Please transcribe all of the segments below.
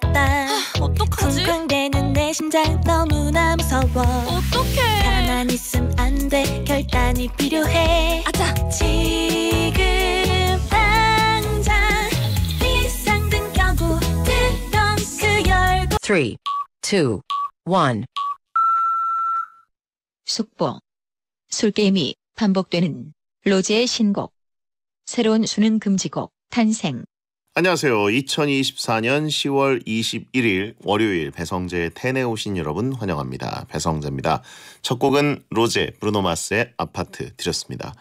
같다 아, 어떡하지? 쿵쾅대는 내 심장 너무나 무서워 어떡해 가만 있음 안돼 결단이 필요해 아자 지금 당장 비상 등 켜고 그럼 그 열고 3, 2, 1 속보 술게임이 반복되는 로제의 신곡 새로운 수능 금지곡 탄생 안녕하세요. 2024년 10월 21일 월요일 배성재의 텐에 오신 여러분 환영합니다. 배성재입니다. 첫 곡은 로제 브루노 마스의 아파트 드렸습니다.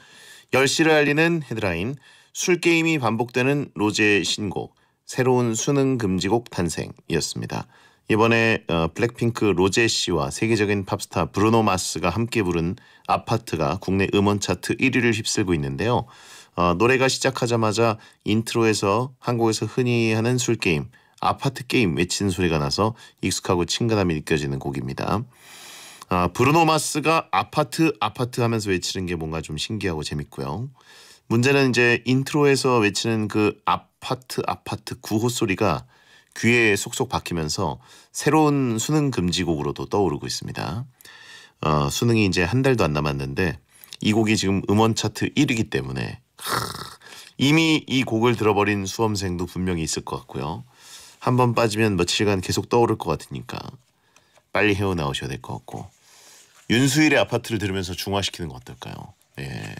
10시를 알리는 헤드라인 술게임이 반복되는 로제의 신곡 새로운 수능 금지곡 탄생이었습니다. 이번에 어, 블랙핑크 로제 씨와 세계적인 팝스타 브루노 마스가 함께 부른 아파트가 국내 음원 차트 1위를 휩쓸고 있는데요. 어, 노래가 시작하자마자 인트로에서 한국에서 흔히 하는 술 게임 아파트 게임 외치는 소리가 나서 익숙하고 친근함이 느껴지는 곡입니다. 아, 브루노 마스가 아파트 아파트 하면서 외치는 게 뭔가 좀 신기하고 재밌고요. 문제는 이제 인트로에서 외치는 그 아파트 아파트 구호 소리가 귀에 속속 박히면서 새로운 수능 금지곡으로도 떠오르고 있습니다. 어, 수능이 이제 한 달도 안 남았는데 이 곡이 지금 음원 차트 1위기 때문에 이미 이 곡을 들어버린 수험생도 분명히 있을 것 같고요. 한 번 빠지면 며칠간 계속 떠오를 것 같으니까 빨리 헤어나오셔야 될 것 같고 윤수일의 아파트를 들으면서 중화시키는 거 어떨까요? 예.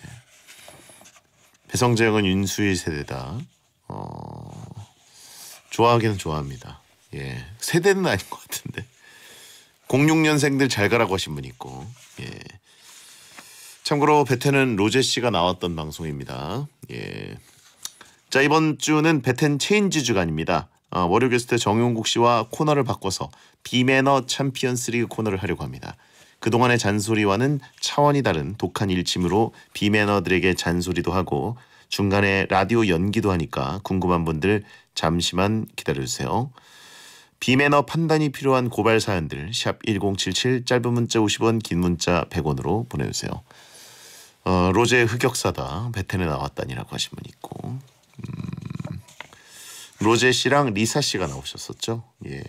배성재 형은 윤수일 세대다. 어... 좋아하기는 좋아합니다. 예. 세대는 아닌 것 같은데. 06년생들 잘 가라고 하신 분 있고. 예. 참고로 베텐은 로제 씨가 나왔던 방송입니다. 예. 자 이번 주는 베텐 체인지 주간입니다. 아, 월요 게스트 정용국 씨와 코너를 바꿔서 비매너 챔피언스리그 코너를 하려고 합니다. 그동안의 잔소리와는 차원이 다른 독한 일침으로 비매너들에게 잔소리도 하고 중간에 라디오 연기도 하니까 궁금한 분들 잠시만 기다려주세요. 비매너 판단이 필요한 고발 사연들 샵 1077 짧은 문자 50원 긴 문자 100원으로 보내주세요. 어, 로제의 흑역사다 베텐에 나왔다니라고 하신 분 있고 음, 로제 씨랑 리사 씨가 나오셨었죠. 예,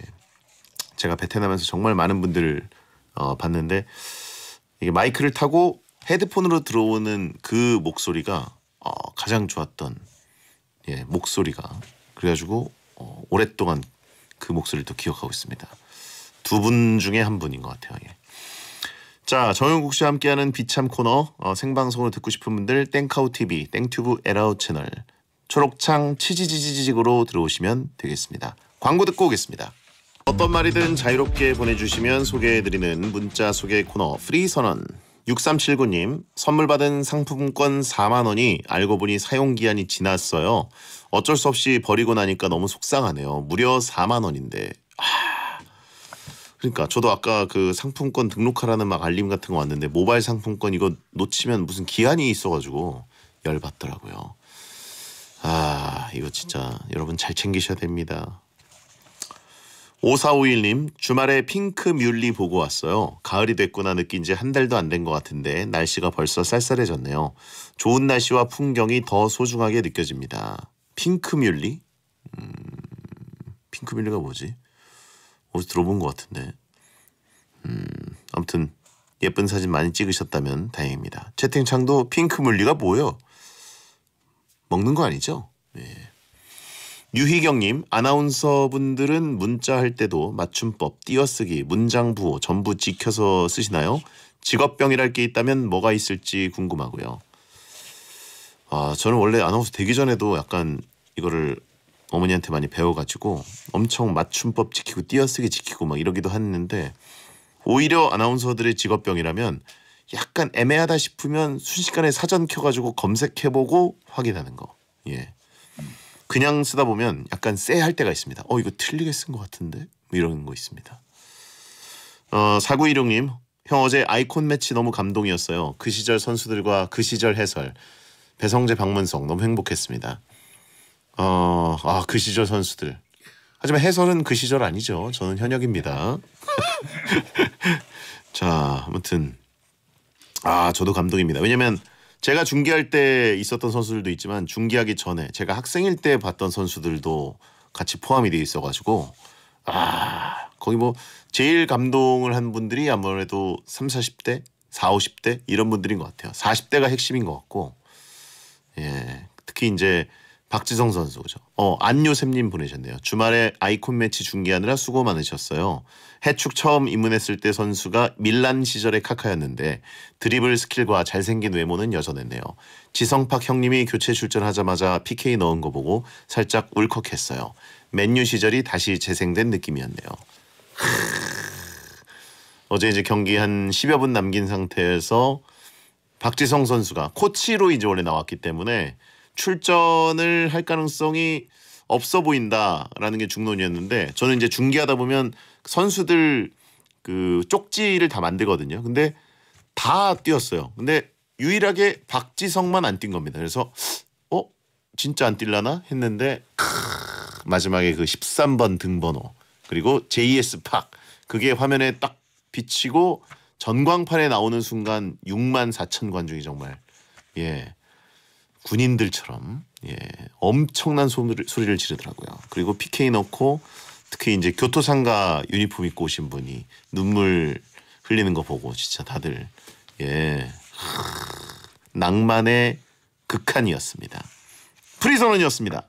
제가 베텐하면서 정말 많은 분들을 어, 봤는데 이게 마이크를 타고 헤드폰으로 들어오는 그 목소리가 어, 가장 좋았던 예, 목소리가 그래가지고 어, 오랫동안 그목소리도 기억하고 있습니다. 두 분 중에 한 분인 것 같아요. 예. 자, 정영국 씨와 함께하는 비참 코너 어, 생방송으로 듣고 싶은 분들 땡카우 TV, 땡튜브 에라우 채널 초록창 치지지지직으로 들어오시면 되겠습니다. 광고 듣고 오겠습니다. 어떤 말이든 자유롭게 보내주시면 소개해드리는 문자 소개 코너 프리 선언 6379님 선물 받은 상품권 4만 원이 알고 보니 사용 기한이 지났어요. 어쩔 수 없이 버리고 나니까 너무 속상하네요. 무려 4만 원인데. 하... 그러니까 저도 아까 그 상품권 등록하라는 막 알림 같은 거 왔는데 모바일 상품권 이거 놓치면 무슨 기한이 있어가지고 열 받더라고요. 아 이거 진짜 여러분 잘 챙기셔야 됩니다. 5451님 주말에 핑크 뮬리 보고 왔어요. 가을이 됐구나 느낀 지 한 달도 안 된 것 같은데 날씨가 벌써 쌀쌀해졌네요. 좋은 날씨와 풍경이 더 소중하게 느껴집니다. 핑크 뮬리? 음, 핑크 뮬리가 뭐지? 어디 들어본 것 같은데. 음, 아무튼 예쁜 사진 많이 찍으셨다면 다행입니다. 채팅창도 핑크 물리가 뭐예요? 먹는 거 아니죠? 예. 유희경님 아나운서분들은 문자할 때도 맞춤법, 띄어쓰기, 문장 부호 전부 지켜서 쓰시나요? 직업병이랄 게 있다면 뭐가 있을지 궁금하고요. 아 저는 원래 아나운서 되기 전에도 약간 이거를 어머니한테 많이 배워가지고 엄청 맞춤법 지키고 띄어쓰기 지키고 막 이러기도 했는데 오히려 아나운서들의 직업병이라면 약간 애매하다 싶으면 순식간에 사전 켜가지고 검색해보고 확인하는 거. 예. 그냥 쓰다 보면 약간 쎄할 때가 있습니다. 어 이거 틀리게 쓴 것 같은데 뭐 이런 거 있습니다. 어, 4916님 형 어제 아이콘 매치 너무 감동이었어요. 그 시절 선수들과 그 시절 해설 배성재 박문성 너무 행복했습니다. 어, 아, 그 시절 선수들. 하지만 해설은 그 시절 아니죠. 저는 현역입니다. 자, 아무튼 아, 저도 감독입니다 왜냐면 제가 중계할 때 있었던 선수들도 있지만 중계하기 전에 제가 학생일 때 봤던 선수들도 같이 포함이 돼 있어 가지고 아, 거기 뭐 제일 감동을 한 분들이 아무래도 3, 40대, 4, 50대 이런 분들인 것 같아요. 40대가 핵심인 것 같고. 예. 특히 이제 박지성 선수 그죠? 어 안요샘님 보내셨네요. 주말에 아이콘 매치 중계하느라 수고 많으셨어요. 해축 처음 입문했을 때 선수가 밀란 시절의 카카였는데 드리블 스킬과 잘생긴 외모는 여전했네요. 지성팍 형님이 교체 출전하자마자 PK 넣은 거 보고 살짝 울컥했어요. 맨유 시절이 다시 재생된 느낌이었네요. 어제 이제 경기 한 10여 분 남긴 상태에서 박지성 선수가 코치로 이제 원래 나왔기 때문에 출전을 할 가능성이 없어 보인다라는 게 중론이었는데 저는 이제 중계하다 보면 선수들 그 쪽지를 다 만들거든요. 근데 다 뛰었어요. 근데 유일하게 박지성만 안 뛴 겁니다. 그래서 어 진짜 안 뛸라나 했는데 크, 마지막에 그 13번 등번호 그리고 JS 팍 그게 화면에 딱 비치고 전광판에 나오는 순간 6만 4천 관중이 정말 예 군인들처럼 예, 엄청난 소리를 소리를 지르더라고요. 그리고 PK 넣고 특히 이제 교토상가 유니폼 입고 오신 분이 눈물 흘리는 거 보고 진짜 다들 예 하, 낭만의 극한이었습니다. 프리선언이었습니다.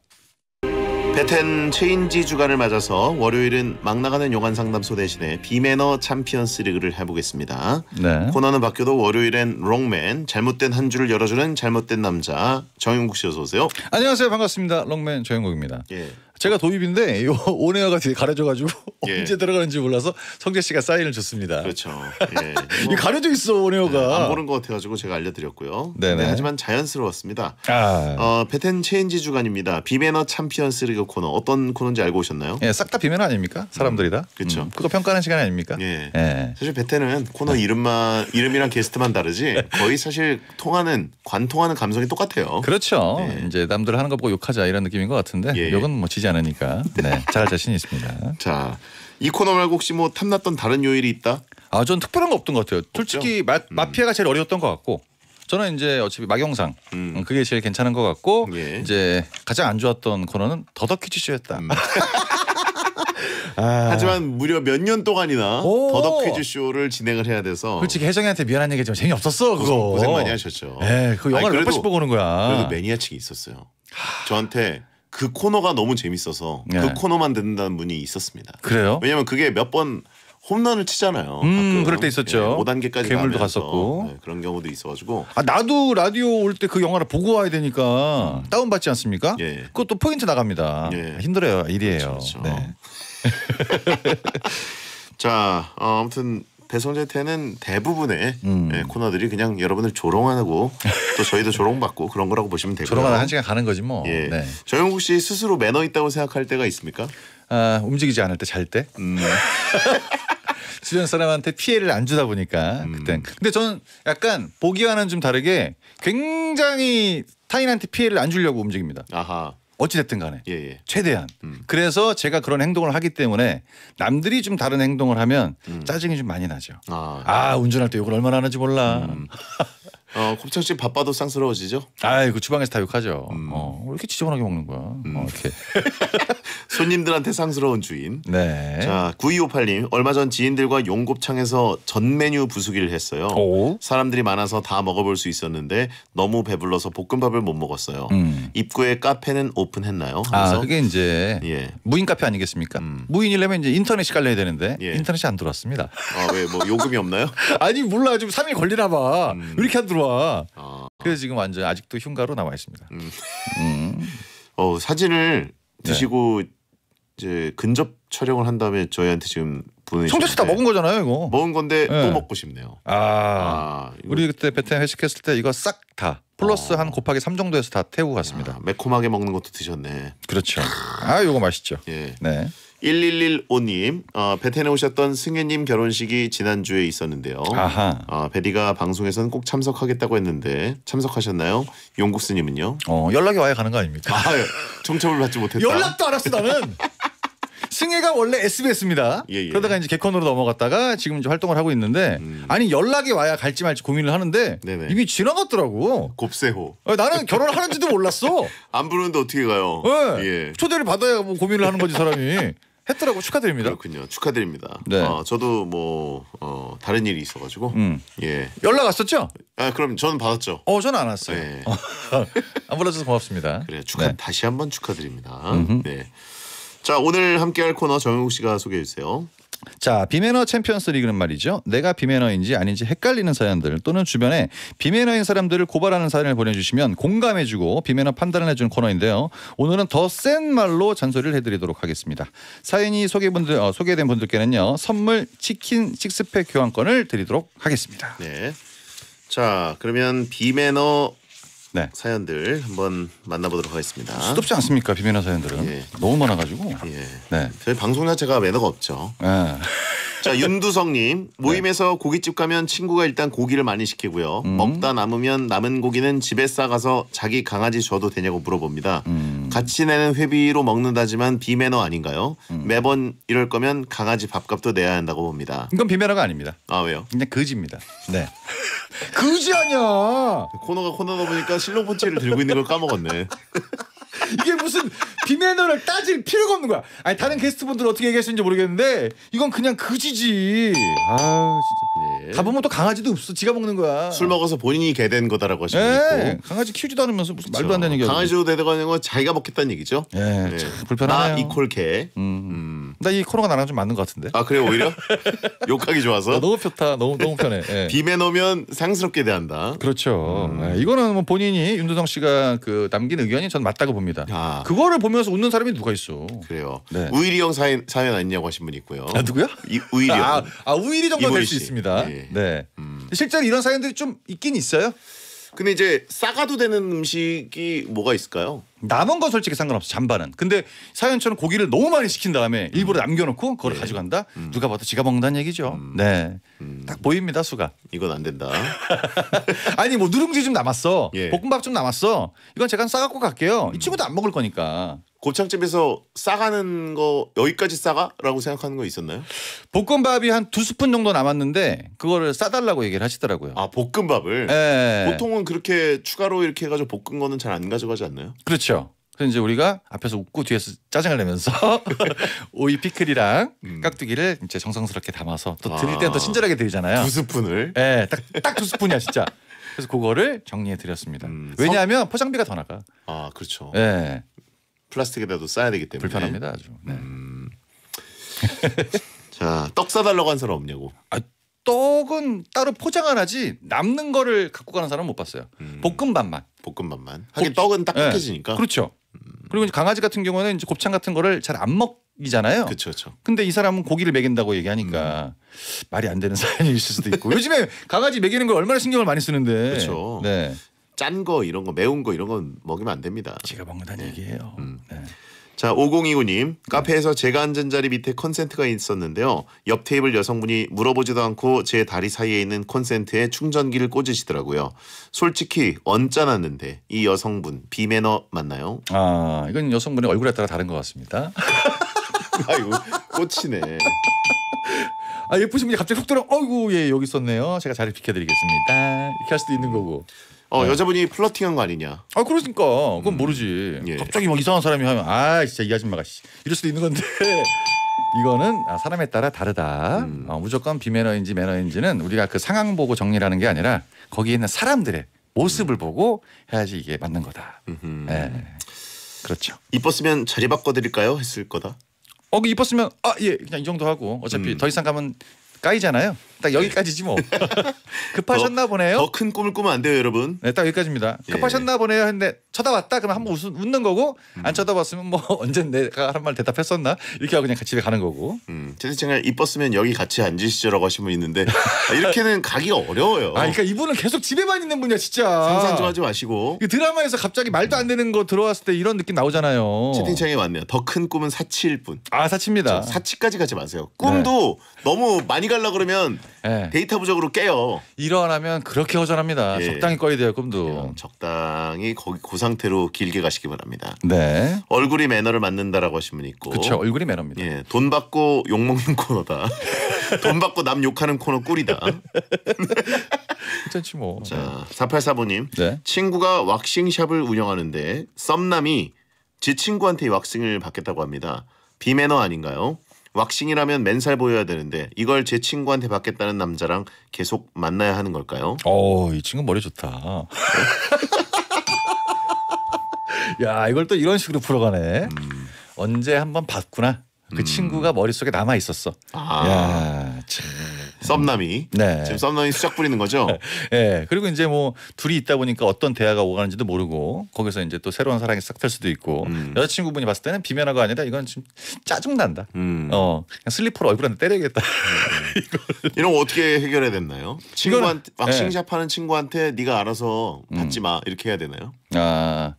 베텐 체인지 주간을 맞아서 월요일은 막 나가는 요한 상담소 대신에 비매너 챔피언스 리그를 해보겠습니다. 네. 코너는 바뀌어도 월요일엔 롱맨 잘못된 한 줄을 열어주는 잘못된 남자 정영국 씨 어서 오세요. 안녕하세요 반갑습니다. 롱맨 정영국입니다. 예. 제가 도입인데 요 오네어가 되게 가려져가지고 예. 언제 들어가는지 몰라서 성재 씨가 사인을 줬습니다. 그렇죠. 예. 뭐, 가려져 있어 오네어가. 네, 안 보는 것 같아가지고 제가 알려드렸고요. 네네. 네, 하지만 자연스러웠습니다. 아. 어, 베텐 체인지 주간입니다. 비매너 챔피언스 리그 코너 어떤 코너인지 알고 오셨나요? 예, 싹 다 비매너 아닙니까? 사람들이 다. 음, 그렇죠. 음, 그거 평가하는 시간 아닙니까? 예. 예. 사실 배텐은 코너 이름만 이름이랑 게스트만 다르지 거의 사실 통하는 관통하는 감성이 똑같아요. 그렇죠. 예. 이제 남들 하는 거 보고 욕하자 이런 느낌인 것 같은데 예. 욕은 뭐 지지 않. 않으니까 네, 잘할 자신 있습니다. 자, 이 코너 말고 혹시 뭐 탐났던 다른 요일이 있다? 아, 전 특별한 거 없던 것 같아요. 솔직히 마, 음. 마피아가 제일 어려웠던 것 같고 저는 이제 어차피 막영상 음. 음. 그게 제일 괜찮은 것 같고 예. 이제 가장 안 좋았던 코너는 더덕 퀴즈쇼였다. 음. 아. 아. 하지만 무려 몇 년 동안이나 오. 더덕 퀴즈쇼를 진행을 해야 돼서 솔직히 혜정이한테 미안한 얘기지만 재미없었어 그거 고생, 많이 하셨죠. 예, 그 영화를 아니, 그몇 번씩 보고 오는 거야. 그래도 매니아층이 있었어요. 저한테 그 코너가 너무 재밌어서 그 네. 그 코너만 듣는다는 분이 있었습니다. 그래요? 왜냐면 그게 몇 번 홈런을 치잖아요. 음, 그럴 때 있었죠. 예, 5단계까지 괴물도 갔었고 네, 그런 경우도 있어가지고. 아 나도 라디오 올 때 그 영화를 보고 와야 되니까 음. 다운 받지 않습니까? 예. 그것도 포인트 나갑니다. 예. 힘들어요 일이에요. 그렇죠, 그렇죠. 네. 자 어, 아무튼 배성재태는 대부분의 음. 예, 코너들이 그냥 여러분을 조롱하고 또 저희도 조롱받고 그런 거라고 보시면 되고요. 조롱하다 한 시간 가는 거지 뭐. 예. 네. 정영국 씨 스스로 매너 있다고 생각할 때가 있습니까? 아, 움직이지 않을 때 잘 때. 잘 음. 음. 주변 사람한테 피해를 안 주다 보니까 음. 그땐. 근데 저는 약간 보기와는 좀 다르게 굉장히 타인한테 피해를 안 주려고 움직입니다. 아하. 어찌됐든 간에 예, 예. 최대한 음. 그래서 제가 그런 행동을 하기 때문에 남들이 좀 다른 행동을 하면 음. 짜증이 좀 많이 나죠 아, 아 운전할 때 욕을 얼마나 하는지 몰라 음. 어, 곱창집 바빠도 쌍스러워지죠? 아이거 그 주방에서 다 욕하죠. 음. 어, 왜 이렇게 지저분하게 먹는 거야? 음. 어, 이렇게. 손님들한테 쌍스러운 주인. 네. 자, 9258님. 얼마 전 지인들과 용곱창에서 전 메뉴 부수기를 했어요. 오? 사람들이 많아서 다 먹어볼 수 있었는데 너무 배불러서 볶음밥을 못 먹었어요. 음. 입구에 카페는 오픈했나요? 아, 하면서. 아, 그게 이제 예. 무인 카페 아니겠습니까? 음. 무인이려면 이제 인터넷이 깔려야 되는데 예. 인터넷이 안 들어왔습니다. 아, 왜 뭐 요금이 없나요? 아니, 몰라. 지금 3일 걸리나 봐. 음. 왜 이렇게 안 들어와? 좋아. 아. 그래서 지금 완전 아직도 흉가로 남아 있습니다. 음. 음. 어 사진을 드시고 네. 이제 근접 촬영을 한 다음에 저희한테 지금 보내. 청자씨 다 먹은 거잖아요, 이거. 먹은 건데 네. 또 먹고 싶네요. 아, 아 우리 그때 베트남 회식했을 때 이거 싹 다 플러스 어. 한 곱하기 3 정도에서 다 태우고 갔습니다. 아, 매콤하게 먹는 것도 드셨네. 그렇죠. 아, 이거 맛있죠. 예. 네. 1115님, 어, 베트남에 오셨던 승혜님 결혼식이 지난주에 있었는데요. 아하. 어, 아, 베리가 방송에서는 꼭 참석하겠다고 했는데 참석하셨나요? 용국스님은요? 어, 연락이 와야 가는 거 아닙니까? 아, 정첩을 예. 받지 못했다. 연락도 안 했어 나는. 승혜가 원래 SBS입니다. 예, 예. 그러다가 이제 개콘으로 넘어갔다가 지금 이제 활동을 하고 있는데 음. 아니 연락이 와야 갈지 말지 고민을 하는데 네네. 이미 지나갔더라고. 곱세호. 어, 나는 결혼하는지도 몰랐어. 안 부르는데 어떻게 가요? 네. 예. 초대를 받아야 뭐 고민을 하는 거지 사람이. 했더라고 축하드립니다. 그렇군요. 축하드립니다. 네. 어, 저도 뭐 어, 다른 일이 있어가지고 음. 예 연락 왔었죠? 아 그럼 저는 받았죠. 어 저는 안 왔어요. 네. 안 불러줘서 고맙습니다. 그래 축하 네. 다시 한번 축하드립니다. 음흠. 네. 자 오늘 함께할 코너 정영욱 씨가 소개해 주세요. 자 비매너 챔피언스 리그는 말이죠. 내가 비매너인지 아닌지 헷갈리는 사연들 또는 주변에 비매너인 사람들을 고발하는 사연을 보내주시면 공감해주고 비매너 판단을 해주는 코너인데요. 오늘은 더 센 말로 잔소리를 해드리도록 하겠습니다. 사연이 소개 분들, 어, 소개된 분들께는요 선물 치킨 식스팩 교환권을 드리도록 하겠습니다. 네. 자 그러면 비매너 네. 사연들 한번 만나보도록 하겠습니다. 수없지 않습니까 비밀한 사연들은 예. 너무 많아가지고. 예. 네. 저희 방송 자체가 매너가 없죠. 예. 자 네. 윤두성님 네. 모임에서 고깃집 가면 친구가 일단 고기를 많이 시키고요. 음. 먹다 남으면 남은 고기는 집에 싸가서 자기 강아지 줘도 되냐고 물어봅니다. 음. 같이 내는 회비로 먹는다지만 비매너 아닌가요? 음. 매번 이럴 거면 강아지 밥값도 내야 한다고 봅니다. 이건 비매너가 아닙니다. 아 왜요? 그냥 거지입니다. 네. 거지 아니야. 코너가 코너다 보니까 실로폰 치를 들고 있는 걸 까먹었네. 이게 무슨 비매너를 따질 필요가 없는 거야. 아니 다른 게스트분들 어떻게 얘기하시는지 모르겠는데 이건 그냥 그지지. 아 진짜. 예. 네. 가보면 또 강아지도 없어. 지가 먹는 거야. 술 먹어서 본인이 개 된 거다라고 하시고 네. 예. 강아지 키우지도 않으면서 무슨 그렇 말도 안 그렇죠. 되는 얘기. 강아지로 도 되는 건 자기가 먹겠다는 얘기죠. 예. 예. 불편하네요. 나 이콜 개. 음. 음. 나이 코너가 나랑 좀 맞는 것 같은데. 아 그래 오히려 욕하기 좋아서. 어, 너무 좋다. 너무 너무 편해. 예. 비매너면 상스럽게 대한다. 그렇죠. 음. 예, 이거는 뭐 본인이 윤두성 씨가 그 남긴 의견이 전 맞다고 봅니다. 아. 그거를 보면서 웃는 사람이 누가 있어? 그래요. 네. 우일이 형 사연 사연 아니냐고 하신 분 있고요. 아 누구야? 이, 우일이 형. 아, 아 우일이 정도 될 수 있습니다. 예. 네. 음. 실제로 이런 사연들이 좀 있긴 있어요. 근데 이제 싸가도 되는 음식이 뭐가 있을까요? 남은 건 솔직히 상관없어 잔반은. 근데 사연처럼 고기를 너무 많이 시킨 다음에 일부러 음. 남겨놓고 그걸 네. 가져간다. 음. 누가 봐도 지가 먹는다는 얘기죠. 음. 네, 음. 딱 보입니다 수가. 이건 안 된다. 아니 뭐 누룽지 좀 남았어. 예. 볶음밥 좀 남았어. 이건 제가 싸갖고 갈게요. 이 음. 친구도 안 먹을 거니까. 고창집에서 싸가는 거 여기까지 싸가라고 생각하는 거 있었나요? 볶음밥이 한 두 스푼 정도 남았는데 그거를 싸달라고 얘기를 하시더라고요. 아 볶음밥을. 예. 보통은 그렇게 추가로 이렇게 해가지고 볶은 거는 잘 안 가져가지 않나요? 그렇죠. 그렇죠. 그래서 이제 우리가 앞에서 웃고 뒤에서 짜증을 내면서 오이 피클이랑 음. 깍두기를 이제 정성스럽게 담아서 또 아. 드릴 때는 또 친절하게 드리잖아요. 두 스푼을. 네, 예, 딱딱 두 스푼이야 진짜. 그래서 그거를 정리해 드렸습니다. 음, 왜냐하면 성... 포장비가 더 나가. 아 그렇죠. 네. 플라스틱에다도 싸야 되기 때문에 불편합니다 아주. 네. 음... 자, 떡 사달라고 한 사람 없냐고. 아, 떡은 따로 포장안 하지 남는 거를 갖고 가는 사람은 못 봤어요. 음. 볶음밥만. 볶음밥만. 하긴 곱... 떡은 딱딱해지니까. 예. 네. 그렇죠. 음. 그리고 이제 강아지 같은 경우는 이제 곱창 같은 거를 잘 안 먹이잖아요. 그렇죠, 그렇죠. 근데 이 사람은 고기를 먹인다고 얘기하니까 음. 말이 안 되는 사연이 있을 수도 있고. 요즘에 강아지 먹이는 걸 얼마나 신경을 많이 쓰는데. 그렇죠. 네. 짠거 이런 거 매운 거 이런 건 먹이면 안 됩니다. 제가 먹는다는 네. 얘기예요. 음. 네. 자, 5029님. 카페에서 제가 앉은 자리 밑에 콘센트가 있었는데요. 옆 테이블 여성분이 물어보지도 않고 제 다리 사이에 있는 콘센트에 충전기를 꽂으시더라고요. 솔직히 언짢았는데 이 여성분 비매너 맞나요? 아, 이건 여성분의 얼굴에 따라 다른 것 같습니다. 아유, 꽂히네. 아, 예쁘신 분이 갑자기 훅 들어. 어이구, 예, 여기 있었네요. 제가 자리 비켜드리겠습니다. 이렇게 할 수도 있는 거고. 어 네. 여자분이 플러팅한 거 아니냐. 아 그러니까 그건 음. 모르지. 예. 갑자기 막 이상한 사람이 하면 아 진짜 이 아줌마가 씨 이럴 수도 있는 건데 이거는 아, 사람에 따라 다르다. 음. 어, 무조건 비매너인지 매너인지는 우리가 그 상황 보고 정리하는 게 아니라 거기에 있는 사람들의 모습을 음. 보고 해야지 이게 맞는 거다. 음 네. 그렇죠. 이뻤으면 자리 바꿔드릴까요? 했을 거다. 어, 그 이뻤으면 아 예, 그냥 이 정도 하고 어차피 음. 더 이상 가면 까이잖아요. 딱 여기까지지 뭐. 급하셨나 더, 보네요. 더 큰 꿈을 꾸면 안 돼요, 여러분. 네, 딱 여기까지입니다. 예. 급하셨나 보네요. 했는데 쳐다봤다 그럼 한번 웃, 웃는 거고 음. 안 쳐다봤으면 뭐 언제 내가 한 말 대답했었나 이렇게 하고 그냥 집에 가는 거고. 음, 채팅창에 이뻤으면 여기 같이 앉으시죠라고 하신 분 있는데 아, 이렇게는 가기 어려워요. 아, 그러니까 이분은 계속 집에만 있는 분이야, 진짜. 상상 좀 하지 마시고. 그 드라마에서 갑자기 말도 안 되는 거 들어왔을 때 이런 느낌 나오잖아요. 채팅창에 왔네요. 더 큰 꿈은 사치일 뿐. 아, 사치입니다. 사치까지 가지 마세요. 네. 꿈도 네. 너무 많이 갈라 그러면 예. 데이터 부족으로 깨요. 일어나면 그렇게 허전합니다. 예. 적당히 꺼야 돼요, 꿈도. 예, 적당히 거기 그 상태로 길게 가시기 바랍니다. 네. 얼굴이 매너를 맞는다라고 하신 분 있고. 그렇죠. 얼굴이 매너입니다. 예. 돈 받고 욕 먹는 코너다. 돈 받고 남 욕하는 코너 꿀이다. 괜찮지 뭐. 자, 4845님. 네. 친구가 왁싱샵을 운영하는데 썸남이 제 친구한테 왁싱을 받겠다고 합니다. 비매너 아닌가요? 왁싱이라면 맨살 보여야 되는데 이걸 제 친구한테 받겠다는 남자랑 계속 만나야 하는 걸까요? 어, 이 친구 머리 좋다. 야, 이걸 또 이런 식으로 풀어가네. 음. 언제 한번 봤구나. 그 음. 친구가 머릿속에 남아 있었어. 아. 야. 썸남이 네. 지금 썸남이 수작 부리는 거죠. 네. 그리고 이제 뭐 둘이 있다 보니까 어떤 대화가 오가는지도 모르고 거기서 이제 또 새로운 사랑이 싹될 수도 있고 음. 여자친구분이 봤을 때는 비면화가 아니다. 이건 좀 짜증 난다. 음. 어 그냥 슬리퍼로 얼굴한테 때려야겠다. 음. 이런 거 어떻게 해결해야 되나요? 친구한테 왁싱샵 예. 하는 친구한테 네가 알아서 음. 받지 마 이렇게 해야 되나요? 아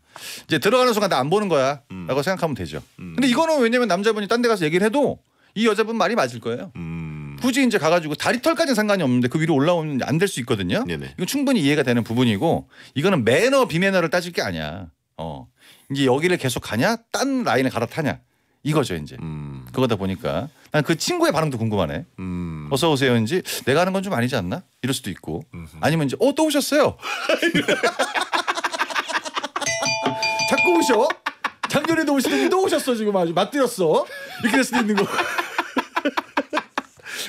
이제 들어가는 순간 나 안 보는 거야라고 음. 생각하면 되죠. 음. 근데 이거는 왜냐면 남자분이 딴 데 가서 얘기를 해도 이 여자분 말이 맞을 거예요. 음. 굳이 이제 가가지고 다리털까지는 상관이 없는데 그 위로 올라오면 안 될 수 있거든요. 네네. 이건 충분히 이해가 되는 부분이고 이거는 매너 비매너를 따질 게 아니야. 어 이제 여기를 계속 가냐, 딴 라인에 갈아타냐 이거죠 이제. 음. 그거다 보니까 난 그 친구의 반응도 궁금하네. 음. 어서 오세요인제 내가 하는 건 좀 아니지 않나 이럴 수도 있고 음흠. 아니면 이제 어또 오셨어요. 자꾸 오셔. 작년에도 오시더니 또 오셨어 지금 아주 맞들였어 이렇게 될 수도 있는 거.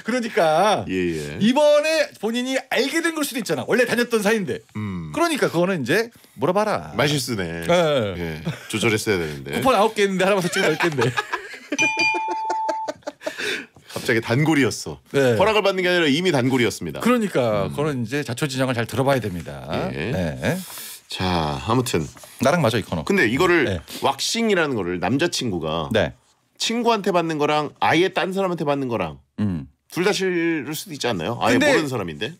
그러니까 예, 예, 이번에 본인이 알게 된 걸 수도 있잖아. 원래 다녔던 사이인데. 음. 그러니까 그거는 이제 물어봐라. 맛있으네. 예. 예. 조절했어야 되는데. 쿠폰 아홉 개있데 하나만 더 찍어 열개인 갑자기 단골이었어. 네. 허락을 받는 게 아니라 이미 단골이었습니다. 그러니까 음. 그거는 이제 자초지정을 잘 들어봐야 됩니다. 예. 네. 자 아무튼 나랑 맞아 이 코너. 근데 이거를 네. 왁싱이라는 거를 남자친구가 네. 친구한테 받는 거랑 아예 딴 사람한테 받는 거랑 음. 둘다 싫을 수도 있지 않나요? 아예 모르는 사람인데.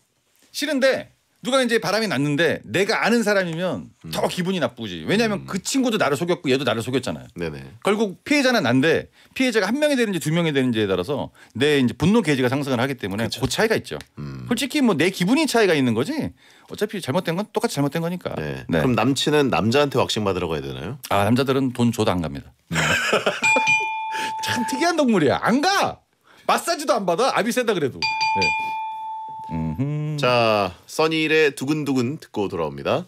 싫은데 누가 이제 바람이 났는데 내가 아는 사람이면 음. 더 기분이 나쁘지. 왜냐하면 음. 그 친구도 나를 속였고 얘도 나를 속였잖아요. 네네. 결국 피해자는 난데 피해자가 한 명이 되는지 두 명이 되는지에 따라서 내 이제 분노 게이지가 상승을 하기 때문에 그쵸. 그 차이가 있죠. 음. 솔직히 뭐 내 기분이 차이가 있는 거지. 어차피 잘못된 건 똑같이 잘못된 거니까. 네. 네. 그럼 남친은 남자한테 왁싱 받으러 가야 되나요? 아 남자들은 돈 줘도 안 갑니다. 참 특이한 동물이야. 안 가. 마사지도 안 받아 암이 센다 그래도 네. 자 써니일의 두근두근 듣고 돌아옵니다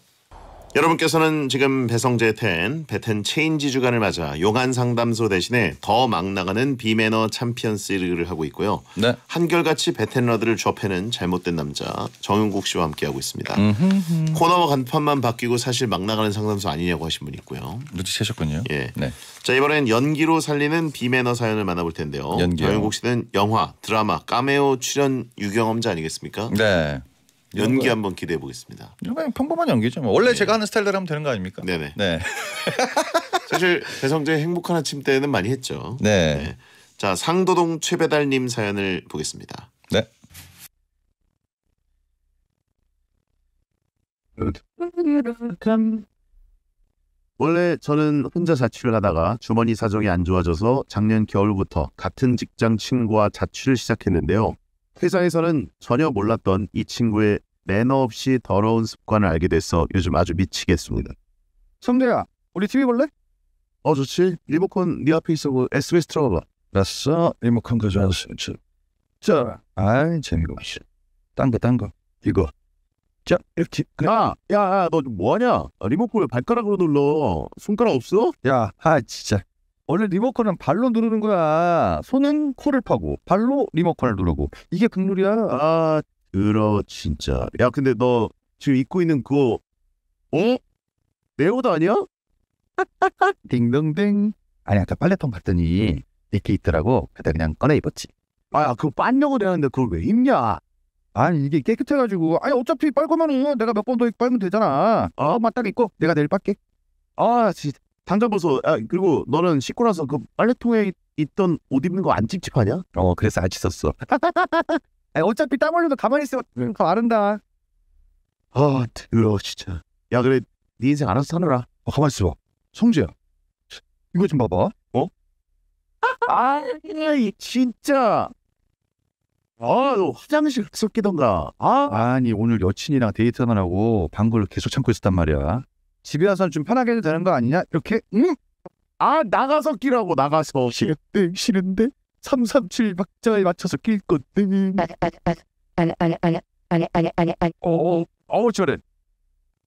여러분께서는 지금 배성재 텐, 배텐 체인지 주간을 맞아 용안 상담소 대신에 더 막 나가는 비매너 챔피언스 리그를 하고 있고요. 네. 한결같이 배텐러들을 접해는 잘못된 남자 정용국 씨와 함께하고 있습니다. 코너와 간판만 바뀌고 사실 막 나가는 상담소 아니냐고 하신 분 있고요. 눈치채셨군요. 예. 네. 자 이번엔 연기로 살리는 비매너 사연을 만나볼 텐데요. 연기요. 정용국 씨는 영화, 드라마, 까메오 출연 유경험자 아니겠습니까? 네. 연기 뭐, 한번 기대해 보겠습니다. 그냥 평범한 연기죠. 뭐. 원래 네. 제가 하는 스타일대로 하면 되는 거 아닙니까? 네네. 네. 사실 배성재 행복한 아침 때는 많이 했죠. 네. 네. 자 상도동 최배달님 사연을 보겠습니다. 네. 원래 저는 혼자 자취를 하다가 주머니 사정이 안 좋아져서 작년 겨울부터 같은 직장 친구와 자취를 시작했는데요. 회사에서는 전혀 몰랐던 이 친구의 매너 없이 더러운 습관을 알게 돼서 요즘 아주 미치겠습니다. 성대야, 우리 TV 볼래? 어 좋지. 리모컨 네 앞에 있어. 뭐 SBS 틀어봐. 됐어. 리모컨 가져왔어. 그 자, 아이 재미없어. 딴 거, 딴 거. 이거. 자, 이렇게. 그 야, 야, 야, 너 뭐하냐? 리모컨을 발가락으로 눌러. 손가락 없어? 야, 아 진짜. 원래 리모컨은 발로 누르는 거야. 손은 코를 파고 발로 리모컨을 누르고 이게 극룰이야. 아, 들어 진짜. 야, 근데 너 지금 입고 있는 그거 어? 내 옷 아니야? 딩동댕. 아니 아까 빨래통 봤더니 이렇게 있더라고. 그때 그냥 꺼내 입었지. 아, 그거 빨려고 되는데 그걸 왜 입냐? 아니 이게 깨끗해가지고 아니 어차피 빨거면은 내가 몇 번 더 빨면 되잖아. 어, 아. 맞다 입고 내가 내일 빨게. 아, 진짜. 당장 벌써 아, 그리고 너는 씻고 나서 그 빨래통에 있던 옷 입는 거 안 찝찝하냐? 어 그래서 안 씻었어. 아니, 어차피 땀 흘려도 가만히 있어. 그럼 음, 마른다. 아 더러워 진짜. 야 그래 네 인생 알아서 사느라. 어, 가만 있어. 성재야 이거 좀 봐봐. 어? 아이 진짜. 아, 너 화장실 섞이던가. 아, 아니 오늘 여친이랑 데이트하나라고 방구를 계속 참고 있었단 말이야. 집에 와서는 좀 편하게 해도 되는 거 아니냐? 이렇게 응? 아 나가서 끼라고 나가서 싫은데 싫은데 337 박자에 맞춰서 낄 건데 어어 어우 저래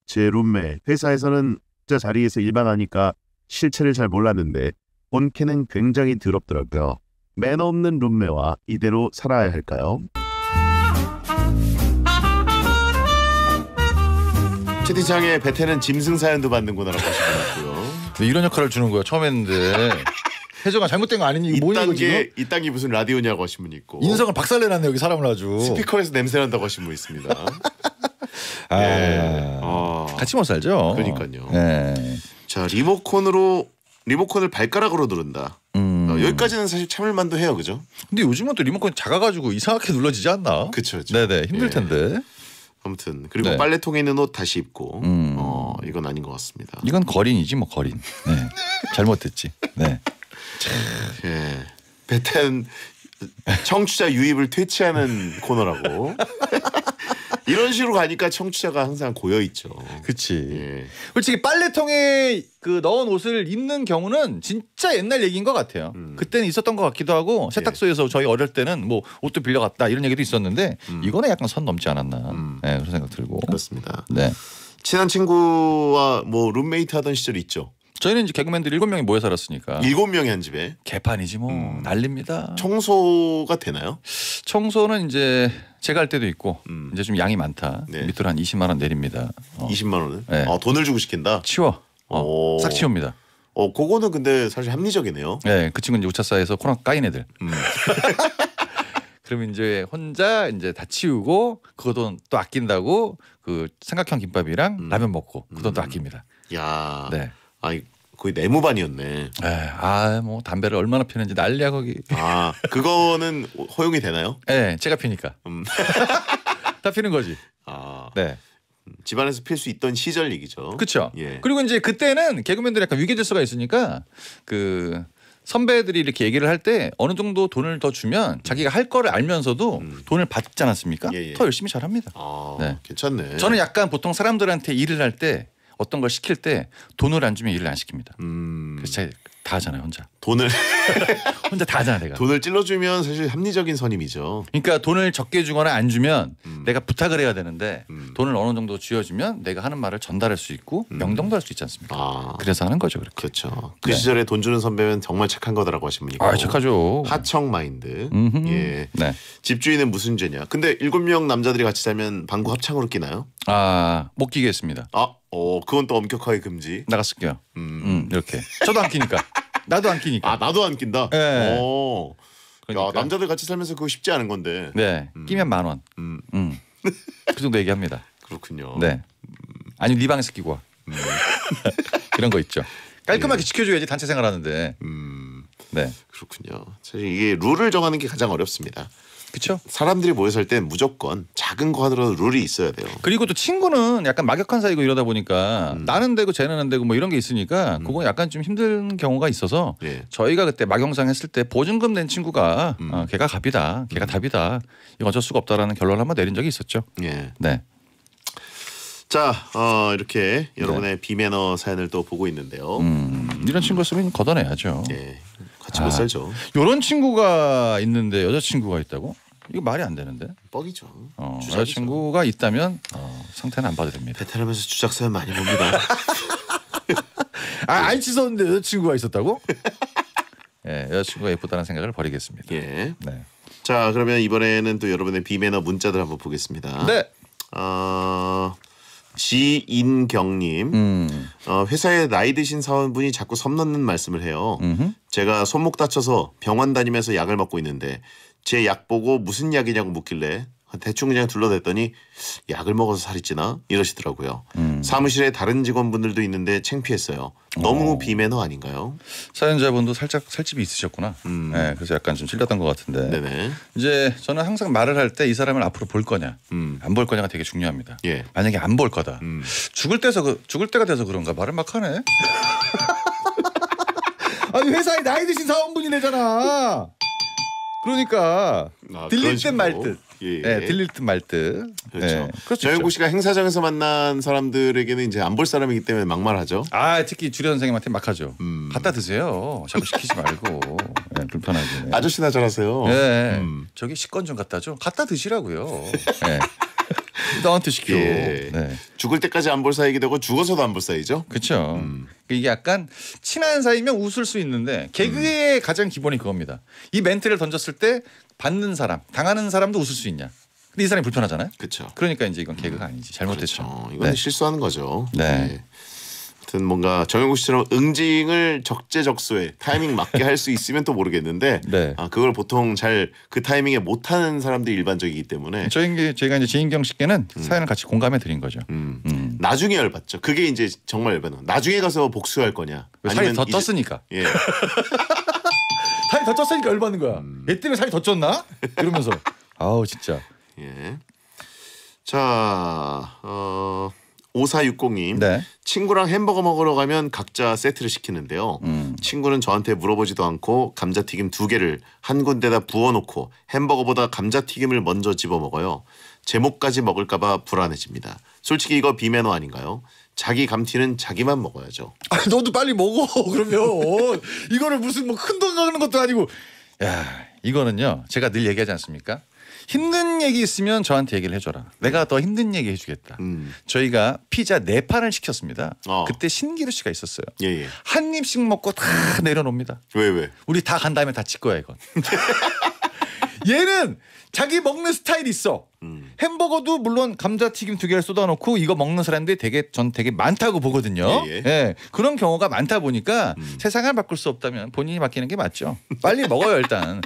제 룸메 회사에서는 자 자리에서 일반하니까 실체를 잘 몰랐는데 본캐는 굉장히 더럽더라고요. 매너 없는 룸메와 이대로 살아야 할까요? 채팅창에 베테는 짐승 사연도 받는구나라고 하시더라고요. 네, 이런 역할을 주는 거야 처음 했는데 해적아 잘못된 거 아니니? 이뭐이딴게 이딴 게 무슨 라디오냐고 하신 분 있고 인성을 박살내놨네 여기 사람을 아주. 스피커에서 냄새 난다고 하신 분 있습니다. 아, 예. 아. 같이 못 살죠. 그러니까요. 네. 자 리모컨으로 리모컨을 발가락으로 누른다. 음. 어, 여기까지는 사실 참을 만도 해요, 그죠? 근데 요즘은 또 리모컨 작아가지고 이상하게 눌러지지 않나? 그렇죠. 네네 힘들 예. 텐데. 예. 아무튼 그리고 네. 빨래통에 있는 옷 다시 입고 음. 어 이건 아닌 것 같습니다. 이건 거린이지 뭐 거린. 네. 잘못됐지. 네. 예. 베텐 청취자 유입을 퇴치하는 코너라고. 이런 식으로 가니까 청취자가 항상 고여 있죠. 그렇지. 예. 솔직히 빨래통에 그 넣은 옷을 입는 경우는 진짜 옛날 얘기인 것 같아요. 음. 그때는 있었던 것 같기도 하고 세탁소에서 예. 저희 어릴 때는 뭐 옷도 빌려갔다 이런 얘기도 있었는데 음. 이거는 약간 선 넘지 않았나 음. 네, 그런 생각 들고. 그렇습니다. 네. 친한 친구와 뭐 룸메이트 하던 시절 있죠. 저희는 이제 개그맨들 일곱 명이 모여 살았으니까 일곱 명이 한 집에 개판이지 뭐 음. 난립니다. 청소가 되나요? 청소는 이제 제가 할 때도 있고 음. 이제 좀 양이 많다. 네. 밑으로 한 20만 원 내립니다. 어. 20만 원을? 네. 아 돈을 주고 시킨다. 치워. 어, 싹 치웁니다. 어 그거는 근데 사실 합리적이네요. 네, 그 친구는 오차사에서 코랑 까인 애들. 음. 그러면 이제 혼자 이제 다 치우고 그 돈 또 아낀다고 그 삼각형 김밥이랑 음. 라면 먹고 그 돈또 음. 아낍니다. 야. 네. 아니 거의 네모반이었네. 예. 아, 뭐 담배를 얼마나 피는지 난리야 거기. 아 그거는 허용이 되나요? 네, 제가 피니까. 음. 다 피는 거지. 아. 네. 음, 집안에서 필 수 있던 시절 얘기죠. 그렇죠. 예. 그리고 이제 그때는 개그맨들이 약간 위계 질서가 있으니까 그 선배들이 이렇게 얘기를 할 때 어느 정도 돈을 더 주면 자기가 할 거를 알면서도 음. 돈을 받지 않았습니까? 예, 예. 더 열심히 잘합니다. 아, 네. 괜찮네. 저는 약간 보통 사람들한테 일을 할때 어떤 걸 시킬 때 돈을 안 주면 일을 안 시킵니다. 음. 그래서 제가 다 하잖아요 혼자. 돈을 혼자 다 하잖아 내가. 돈을 찔러주면 사실 합리적인 선임이죠. 그러니까 돈을 적게 주거나 안 주면 음. 내가 부탁을 해야 되는데 음. 돈을 어느 정도 쥐어주면 내가 하는 말을 전달할 수 있고 음. 명동도 할 수 있지 않습니까? 아. 그래서 하는 거죠 그렇게. 그렇죠. 그 네. 시절에 돈 주는 선배면 정말 착한 거다라고 하십니까? 아 착하죠. 하청 마인드. 음흠. 예. 네. 집주인은 무슨 죄냐? 근데 일곱 명 남자들이 같이 살면 방구 합창으로 끼나요? 아못 끼겠습니다. 아 오, 어, 그건 또 엄격하게 금지. 나갔을게요. 음. 음, 이렇게. 저도 안 끼니까. 나도 안 끼니까. 아, 나도 안 낀다. 네. 오. 어. 그러니까. 야, 남자들 같이 살면서 그거 쉽지 않은 건데. 네. 음. 끼면 만 원. 음. 음. 그 정도 얘기합니다. 그렇군요. 네. 아니 네 방에서 끼고 와. 음. 이런 거 있죠. 깔끔하게 예. 지켜줘야지 단체 생활하는데. 음. 네. 그렇군요. 사실 이게 룰을 정하는 게 가장 어렵습니다. 그렇죠. 사람들이 모여 살땐 무조건 작은 거 하더라도 룰이 있어야 돼요. 그리고 또 친구는 약간 막역한 사이고 이러다 보니까 음. 나는 되고 쟤는 안 되고 뭐 이런 게 있으니까 음. 그건 약간 좀 힘든 경우가 있어서 예. 저희가 그때 막영상 했을 때 보증금 낸 친구가 음. 어, 걔가 갑이다, 걔가 음. 답이다, 이건 어쩔 수가 없다라는 결론을 한번 내린 적이 있었죠. 예. 네. 자, 어, 이렇게 여러분의 네. 비매너 사연을 또 보고 있는데요. 음, 이런 친구있으면 걷어내야죠. 예. 같이 아, 살죠. 이런 친구가 있는데 여자친구가 있다고? 이거 말이 안 되는데. 뻑이죠. 어, 여자친구가 있다면 어, 상태는 안 봐도 됩니다. 베트남에서 주작 사연 많이 봅니다. 아, 안 씻었는데 여자친구가 있었다고? 예, 여자친구가 예쁘다는 생각을 버리겠습니다. 예. 네. 자, 그러면 이번에는 또 여러분의 비매너 문자들 한번 보겠습니다. 네. 어, 지인경님 음. 어, 회사에 나이 드신 사원분이 자꾸 섬 넣는 말씀을 해요. 음흠. 제가 손목 다쳐서 병원 다니면서 약을 먹고 있는데 제 약 보고 무슨 약이냐고 묻길래 대충 그냥 둘러댔더니 약을 먹어서 살이 찌나 이러시더라고요. 음. 사무실에 다른 직원분들도 있는데 창피했어요. 너무 오. 어. 비매너 아닌가요? 사연자분도 살짝 살집이 있으셨구나. 음. 네, 그래서 약간 좀 찔렸던 것 같은데. 네네. 이제 저는 항상 말을 할 때 이 사람을 앞으로 볼 거냐, 음. 안볼 거냐가 되게 중요합니다. 예. 만약에 안 볼 거다, 음. 죽을 때서 그, 죽을 때가 돼서 그런가 말을 막 하네. 아니 회사에 나이 드신 사원분이래잖아. 그러니까 아, 들릴 듯 말 듯. 예. 네, 들릴 듯 말 듯. 그렇죠. 네. 예. 그렇죠. 정영구 씨가 행사장에서 만난 사람들에게는 이제 안 볼 사람이기 때문에 막말하죠. 아 특히 주례 선생님한테 막하죠. 음. 갖다 드세요. 자꾸 시키지 말고 네, 불편하게. 아저씨나 잘하세요. 네. 음. 저기 식권 좀 갖다 줘. 갖다 드시라고요. 예. 너한테 시켜. 예. 네. 죽을 때까지 안 볼 사이기도 하고 죽어서도 안 볼 사이죠. 그렇죠. 음. 이게 약간 친한 사이면 웃을 수 있는데 개그의 음. 가장 기본이 그겁니다. 이 멘트를 던졌을 때 받는 사람, 당하는 사람도 웃을 수 있냐. 근데 이 사람이 불편하잖아요. 그렇죠. 그러니까 이제 이건 개그가 아니지. 잘못됐죠. 그렇죠. 이건 네. 실수하는 거죠. 네. 네. 아무튼 뭔가 정영구 씨처럼 응징을 적재적소에 타이밍 맞게 할 수 있으면 또 모르겠는데 네. 아, 그걸 보통 잘 그 타이밍에 못 하는 사람들이 일반적이기 때문에 음, 저희 저희가 이제 지인경 씨께는 음. 사연을 같이 공감해 드린 거죠. 음. 음. 나중에 열받죠. 그게 이제 정말 열받는. 나중에 가서 복수할 거냐? 아니면 살이 더 떴으니까. 예. 살이 더 쪘으니까 열받는 거야. 음. 얘 때문에 살이 더 쪘나? 이러면서 아우 진짜. 예. 자 어. 5460님 네. 친구랑 햄버거 먹으러 가면 각자 세트를 시키는데요. 음. 친구는 저한테 물어보지도 않고 감자튀김 두 개를 한 군데다 부어놓고 햄버거보다 감자튀김을 먼저 집어 먹어요. 제목까지 먹을까봐 불안해집니다. 솔직히 이거 비매너 아닌가요? 자기 감튀는 자기만 먹어야죠. 아, 너도 빨리 먹어. 그러면 이거는 무슨 뭐큰돈 가는 것도 아니고. 야 이거는요 제가 늘 얘기하지 않습니까? 힘든 얘기 있으면 저한테 얘기를 해줘라. 내가 더 힘든 얘기 해주겠다. 음. 저희가 피자 네 판을 시켰습니다. 어. 그때 신기루 씨가 있었어요. 예, 예. 한 입씩 먹고 다 내려놓습니다. 왜 왜? 우리 다 간 다음에 다칠 거야 이건. 얘는 자기 먹는 스타일 있어. 음. 햄버거도 물론 감자튀김 두 개를 쏟아놓고 이거 먹는 사람들이 되게 전 되게 많다고 보거든요. 예, 예. 예 그런 경우가 많다 보니까 음. 세상을 바꿀 수 없다면 본인이 바뀌는 게 맞죠. 빨리 먹어요 일단.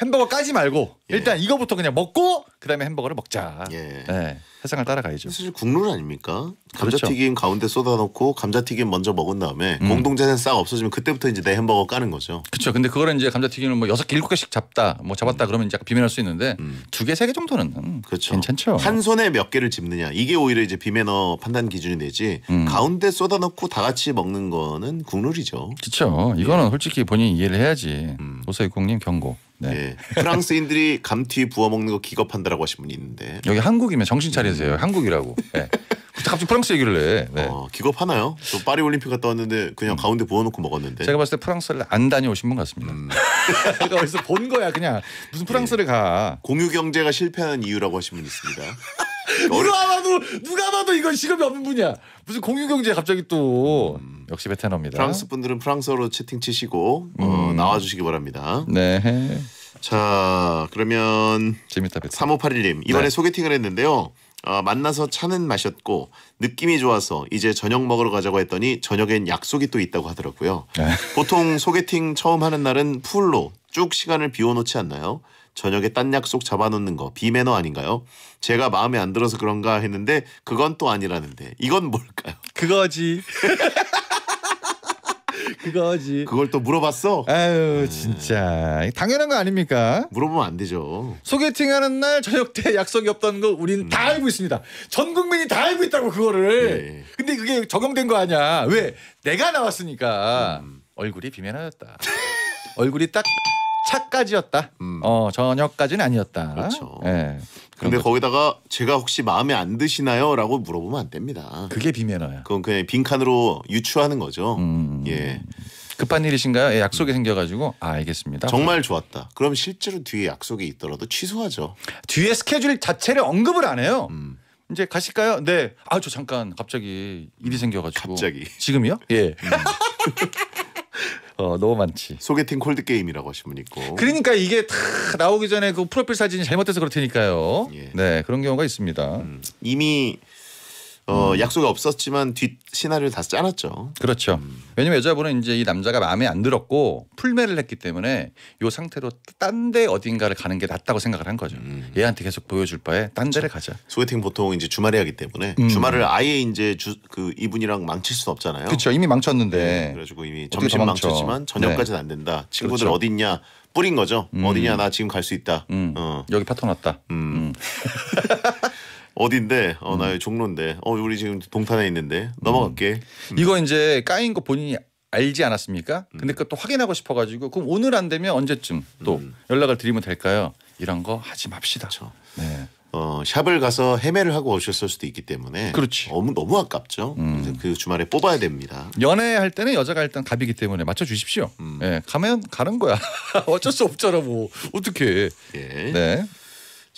햄버거 까지 말고 예. 일단 이거부터 그냥 먹고 그다음에 햄버거를 먹자. 예. 예. 세상을 따라가야죠. 사실 국룰 아닙니까? 감자튀김 그렇죠. 가운데 쏟아놓고 감자튀김 먼저 먹은 다음에 음. 공동재산 싹 없어지면 그때부터 이제 내 햄버거 까는 거죠. 그렇죠. 근데 그거를 이제 감자튀김을 뭐 여섯 개 일곱 개씩 잡다 뭐 잡았다 음. 그러면 이제 비밀할 수 있는데 음. 두개 세 개 정도는 음, 그렇죠. 괜찮죠. 한 손에 몇 개를 집느냐 이게 오히려 이제 비매너 판단 기준이 되지 음. 가운데 쏟아놓고 다 같이 먹는 거는 국룰이죠. 그렇죠. 이거는 예. 솔직히 본인이 이해를 해야지. 음. 오사육공님 경고. 네. 예. 프랑스인들이 감튀 부어 먹는 거 기겁한다라고 하신 분이 있는데 여기 한국이면 정신 차리세요. 한국이라고. 네. 갑자기 프랑스 얘기를 해. 네. 어, 기겁하나요? 저 파리 올림픽 갔다 왔는데 그냥 음. 가운데 부어놓고 먹었는데. 제가 봤을 때 프랑스를 안 다녀오신 분 같습니다. 음. 제가 어디서 본 거야 그냥 무슨 프랑스를 예. 가. 공유 경제가 실패하는 이유라고 하신 분 있습니다. 누아마도 누가 봐도 이건 시급이 없는 분이야. 무슨 공유 경제 갑자기 또 음. 역시 베테랑입니다. 프랑스 분들은 프랑스어로 채팅 치시고 어, 음. 어, 나와주시기 바랍니다. 네. 자 그러면 재밌다 베테랑. 3 1님 이번에 네. 소개팅을 했는데요. 어, 만나서 차는 마셨고 느낌이 좋아서 이제 저녁 먹으러 가자고 했더니 저녁엔 약속이 또 있다고 하더라고요. 네. 보통 소개팅 처음 하는 날은 풀로 쭉 시간을 비워놓지 않나요? 저녁에 딴 약속 잡아놓는 거 비매너 아닌가요? 제가 마음에 안 들어서 그런가 했는데 그건 또 아니라는데 이건 뭘까요? 그거지. 그거지. 그걸 또 물어봤어? 아유 네. 진짜 당연한 거 아닙니까? 물어보면 안 되죠. 소개팅하는 날 저녁 때 약속이 없다는 거 우린 음. 다 알고 있습니다. 전 국민이 다 알고 있다고 그거를. 네. 근데 그게 적용된 거 아니야? 왜? 내가 나왔으니까 음. 얼굴이 비매너였다. 얼굴이 딱 차까지였다. 음. 어 저녁까지는 아니었다. 그렇죠. 예. 그런데거기다가 제가 혹시 마음에 안 드시나요?라고 물어보면 안 됩니다. 그게 비매너야. 그건 그냥 빈칸으로 유추하는 거죠. 음. 예. 급한 일이신가요? 예, 약속이 생겨가지고 아 알겠습니다. 정말 좋았다. 그럼 실제로 뒤에 약속이 있더라도 취소하죠. 뒤에 스케줄 자체를 언급을 안 해요. 음. 이제 가실까요? 네. 아저 잠깐 갑자기 일이 생겨가지고. 갑자기. 지금이요? 예. 음. 어, 너무 많지. 소개팅 콜드 게임이라고 하신 분 있고. 그러니까 이게 다 나오기 전에 그 프로필 사진이 잘못돼서 그렇다니까요. 예. 네, 그런 경우가 있습니다. 음, 이미 어, 음. 약속이 없었지만 뒷 시나리오를 다 짜놨죠. 그렇죠. 음. 왜냐면 여자분은 이제 이 남자가 마음에 안 들었고 풀매를 했기 때문에 요 상태로 딴 데 어딘가를 가는 게 낫다고 생각을 한 거죠. 음. 얘한테 계속 보여줄 바에 딴 데를 가자. 소개팅 보통 이제 주말에 하기 때문에 음. 주말을 아예 이제 주, 그 이분이랑 망칠 수는 없잖아요. 그렇죠. 이미 망쳤는데. 네, 그래가지고 이미 점심 망쳤지만 저녁까지는 네. 안 된다. 친구들 그렇죠. 어디 있냐. 뿌린 거죠. 음. 어디냐 나 지금 갈 수 있다. 어. 여기 파토 났다. 음. 어딘데? 어, 음. 나의 종로인데. 어, 우리 지금 동탄에 있는데. 넘어갈게. 음. 음. 이거 이제 까인 거 본인이 알지 않았습니까? 근데 그것 확인하고 싶어가지고 그럼 오늘 안 되면 언제쯤 또 음. 연락을 드리면 될까요? 이런 거 하지 맙시다. 그렇죠. 네. 어, 샵을 가서 해매를 하고 오셨을 수도 있기 때문에 그렇지. 너무 너무 아깝죠. 음. 그 주말에 뽑아야 됩니다. 연애할 때는 여자가 일단 갑이기 때문에 맞춰 주십시오. 예, 음. 네, 가면 가는 거야. 어쩔 수 없잖아 뭐. 어떻게. 예. 네.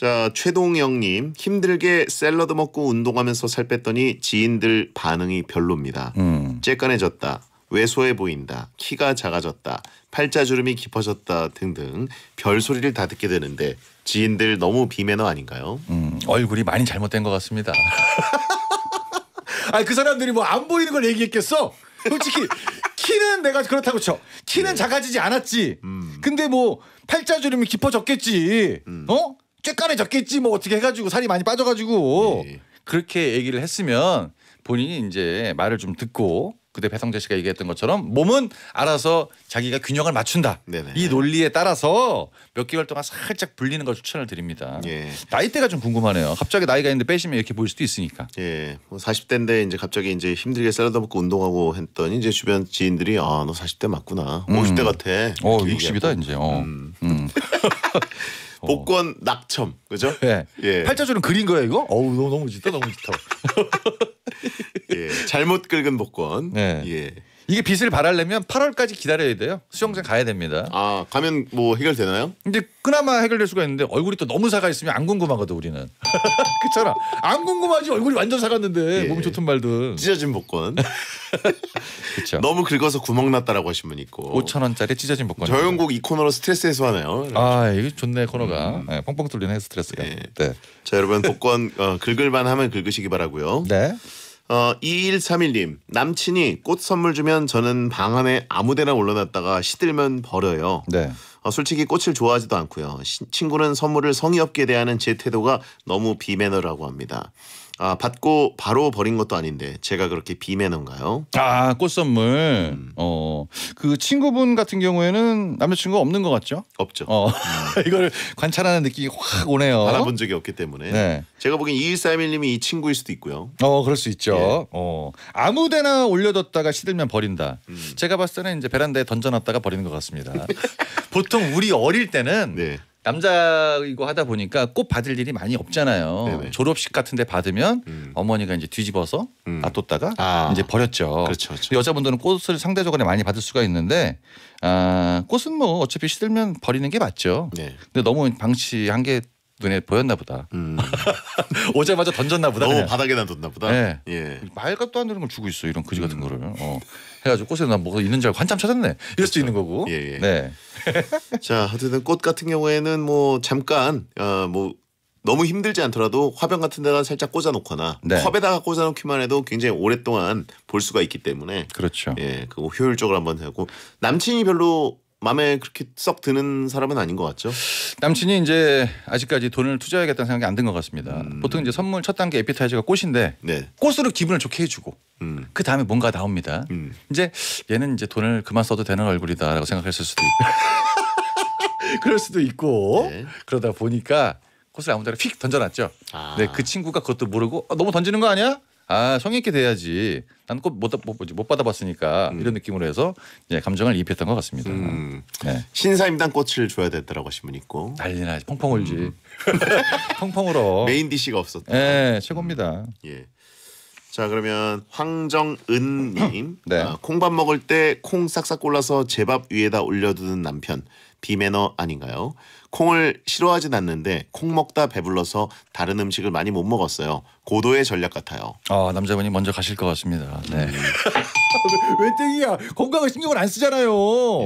자, 최동영님 힘들게 샐러드 먹고 운동하면서 살 뺐더니 지인들 반응이 별로입니다. 음. 쬐깐해졌다. 왜소해 보인다. 키가 작아졌다. 팔자주름이 깊어졌다 등등 별소리를 다 듣게 되는데 지인들 너무 비매너 아닌가요? 음, 얼굴이 많이 잘못된 것 같습니다. 아그 사람들이 뭐 안 보이는 걸 얘기했겠어? 솔직히 키는 내가 그렇다고 쳐. 키는 네. 작아지지 않았지. 음. 근데 뭐 팔자주름이 깊어졌겠지. 음. 어? 쬐깐에 졌겠지 뭐 어떻게 해가지고 살이 많이 빠져가지고 예, 예. 그렇게 얘기를 했으면 본인이 이제 말을 좀 듣고 그때 배성재 씨가 얘기했던 것처럼 몸은 알아서 자기가 균형을 맞춘다. 네네. 이 논리에 따라서 몇 개월 동안 살짝 불리는 걸 추천을 드립니다. 예. 나이대가 좀 궁금하네요. 갑자기 나이가 있는데 빼시면 이렇게 보일 수도 있으니까. 예. 뭐 40대인데 이제 갑자기 이제 힘들게 샐러드 먹고 운동하고 했더니 이제 주변 지인들이 아, 너 40대 맞구나. 뭐 음. 50대 같아. 어, 60이다 이제. 어. 음. 음. 어. 복권 낙첨 그죠? 예. 예. 팔자주는 그린 거예요 이거? 어우 너무 너무 짓다 너무 짓다. 예. 잘못 긁은 복권. 네. 예. 예. 이게 빚을 발하려면 8월까지 기다려야 돼요. 수영장 가야 됩니다. 아 가면 뭐 해결되나요? 근데 그나마 해결될 수가 있는데 얼굴이 또 너무 사가 있으면 안 궁금하거든 우리는. 그렇잖아. 안 궁금하지 얼굴이 완전 사갔는데 예. 몸이 좋든 말든. 찢어진 복권. 그렇죠. 너무 긁어서 구멍 났다라고 하신 분 있고. 5천 원짜리 찢어진 복권. 저영국 이 코너로 스트레스 해소하네요. 아 이게 좋네 코너가. 음. 네, 뻥뻥 뚫리는 스트레스가. 예. 네. 자 여러분 복권 어, 긁을만 하면 긁으시기 바라고요. 네. 어, 2131님, 남친이 꽃 선물 주면 저는 방 안에 아무데나 올려놨다가 시들면 버려요. 네. 어, 솔직히 꽃을 좋아하지도 않고요. 시, 친구는 선물을 성의 없게 대하는 제 태도가 너무 비매너라고 합니다. 아, 받고 바로 버린 것도 아닌데 제가 그렇게 비매너인가요? 아, 꽃 선물. 음. 어, 그 친구분 같은 경우에는 남자친구 없는 것 같죠? 없죠. 어, 음. 이걸 관찰하는 느낌이 확 오네요. 알아본 적이 없기 때문에. 네. 제가 보기엔 이1 3 1님이이 친구일 수도 있고요. 어, 그럴 수 있죠. 예. 어, 아무데나 올려뒀다가 시들면 버린다. 음. 제가 봤을 때는 이제 베란다에 던져놨다가 버리는 것 같습니다. 보통 우리 어릴 때는 네. 남자이고 하다 보니까 꽃 받을 일이 많이 없잖아요. 네네. 네. 졸업식 같은데 받으면 음. 어머니가 이제 뒤집어서 음. 놔뒀다가 아. 이제 버렸죠. 그렇죠, 그렇죠. 여자분들은 꽃을 상대적으로 많이 받을 수가 있는데 아, 꽃은 뭐 어차피 시들면 버리는 게 맞죠. 네. 근데 너무 방치한 게 눈에 보였나 보다. 음. 오자마자 던졌나 보다. 너무 바닥에 던졌나 보다. 네. 예. 예. 말값도 안 되는 걸 주고 있어 이런 그지 같은 음. 거를. 어. 해가지고 꽃에 나 뭐가 있는 줄 알고 한참 찾았네. 이럴 그렇죠. 수 있는 거고. 예, 예. 네. 자, 하여튼 꽃 같은 경우에는 뭐 잠깐 어, 뭐 너무 힘들지 않더라도 화병 같은 데다 살짝 꽂아놓거나 네. 컵에다가 꽂아놓기만 해도 굉장히 오랫동안 볼 수가 있기 때문에 그렇죠. 예, 그거 효율적으로 한번 하고 남친이 별로 마음에 그렇게 썩 드는 사람은 아닌 것 같죠. 남친이 이제 아직까지 돈을 투자해야겠다는 생각이 안 든 것 같습니다. 음. 보통 이제 선물 첫 단계 에피타이저가 꽃인데 네. 꽃으로 기분을 좋게 해주고 음. 그 다음에 뭔가 나옵니다. 음. 이제 얘는 이제 돈을 그만 써도 되는 얼굴이다라고 생각했을 수도 있고 그럴 수도 있고 네. 그러다 보니까 꽃을 아무데나 휙 던져놨죠. 아. 네, 그 친구가 그것도 모르고 아, 너무 던지는 거 아니야? 아 성의 있게 돼야지. 난 꼭못 못, 못 받아봤으니까 음. 이런 느낌으로 해서 이 감정을 입혔던 것 같습니다. 음. 네. 신사임당 꽃을 줘야 됐더라고 하신 분 있고 난리나 펑펑 울지. 음. 펑펑 울어. 메인 디시가 없었다. 네 최고입니다. 음. 예. 자 그러면 황정은님 네. 아, 콩밥 먹을 때 콩 싹싹 골라서 제밥 위에다 올려두는 남편 비매너 아닌가요? 콩을 싫어하진 않는데 콩 먹다 배불러서 다른 음식을 많이 못 먹었어요. 고도의 전략 같아요. 아 남자분이 먼저 가실 것 같습니다. 네. 음. 왜, 땡이야? 건강을 신경을 안 쓰잖아요.